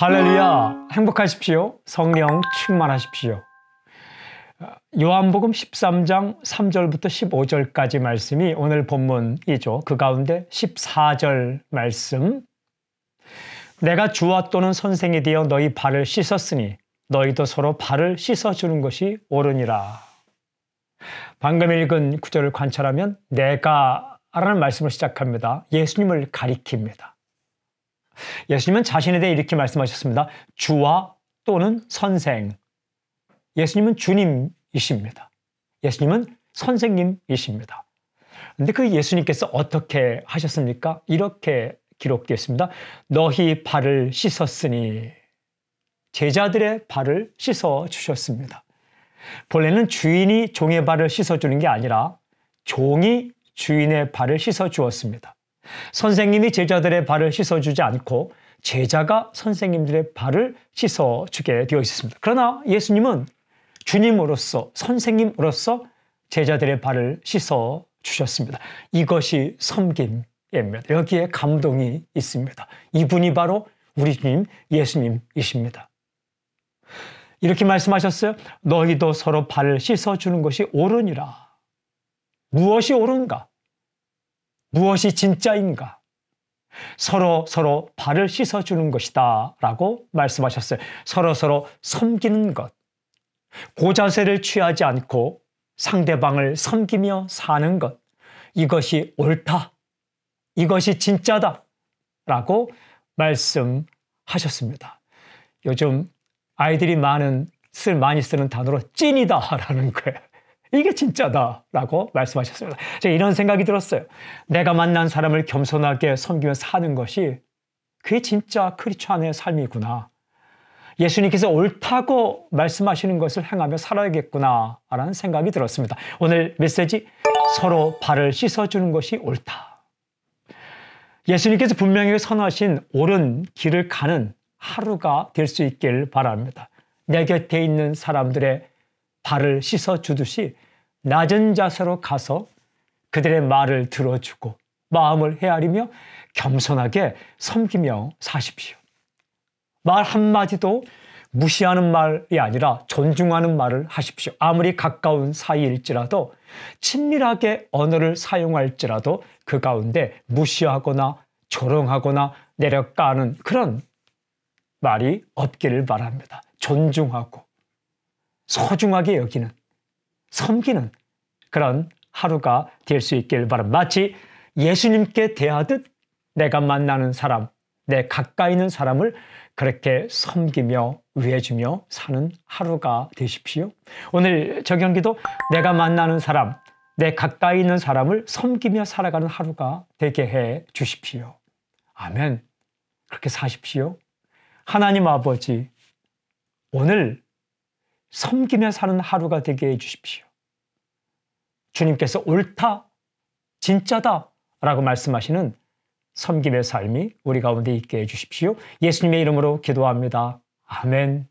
할렐루야! 행복하십시오. 성령 충만하십시오. 요한복음 13장 3절부터 15절까지 말씀이 오늘 본문이죠. 그 가운데 14절 말씀. 내가 주와 또는 선생이 되어 너희 발을 씻었으니 너희도 서로 발을 씻어주는 것이 옳으니라. 방금 읽은 구절을 관찰하면 내가 라는 말씀을 시작합니다. 예수님을 가리킵니다. 예수님은 자신에 대해 이렇게 말씀하셨습니다. 주와 또는 선생. 예수님은 주님이십니다. 예수님은 선생님이십니다. 근데 그 예수님께서 어떻게 하셨습니까? 이렇게 기록되어 있습니다. 너희 발을 씻었으니 제자들의 발을 씻어 주셨습니다. 본래는 주인이 종의 발을 씻어 주는 게 아니라 종이 주인의 발을 씻어 주었습니다. 선생님이 제자들의 발을 씻어주지 않고 제자가 선생님들의 발을 씻어주게 되어 있습니다. 그러나 예수님은 주님으로서 선생님으로서 제자들의 발을 씻어 주셨습니다. 이것이 섬김입니다. 여기에 감동이 있습니다. 이분이 바로 우리 주님 예수님이십니다. 이렇게 말씀하셨어요. 너희도 서로 발을 씻어주는 것이 옳으니라. 무엇이 옳은가? 무엇이 진짜인가? 서로 서로 발을 씻어주는 것이다 라고 말씀하셨어요. 서로 서로 섬기는 것. 고자세를 취하지 않고 상대방을 섬기며 사는 것. 이것이 옳다. 이것이 진짜다. 라고 말씀하셨습니다. 요즘 아이들이 많은, 쓸 많이 쓰는 단어로 찐이다. 라는 거예요. 이게 진짜다라고 말씀하셨습니다. 제가 이런 생각이 들었어요. 내가 만난 사람을 겸손하게 섬기며 사는 것이 그게 진짜 크리스천의 삶이구나. 예수님께서 옳다고 말씀하시는 것을 행하며 살아야겠구나라는 생각이 들었습니다. 오늘 메시지 서로 발을 씻어주는 것이 옳다. 예수님께서 분명히 선하신 옳은 길을 가는 하루가 될 수 있길 바랍니다. 내 곁에 있는 사람들의 발을 씻어 주듯이 낮은 자세로 가서 그들의 말을 들어주고 마음을 헤아리며 겸손하게 섬기며 사십시오. 말 한마디도 무시하는 말이 아니라 존중하는 말을 하십시오. 아무리 가까운 사이일지라도 친밀하게 언어를 사용할지라도 그 가운데 무시하거나 조롱하거나 내려가는 그런 말이 없기를 바랍니다. 존중하고 소중하게 여기는, 섬기는 그런 하루가 될 수 있길 바랍니다. 마치 예수님께 대하듯 내가 만나는 사람, 내 가까이 있는 사람을 그렇게 섬기며 위해주며 사는 하루가 되십시오. 오늘 저경기도 내가 만나는 사람, 내 가까이 있는 사람을 섬기며 살아가는 하루가 되게 해 주십시오. 아멘. 그렇게 사십시오. 하나님 아버지, 오늘 섬기며 사는 하루가 되게 해주십시오. 주님께서 옳다, 진짜다 라고 말씀하시는 섬김의 삶이 우리 가운데 있게 해주십시오. 예수님의 이름으로 기도합니다. 아멘.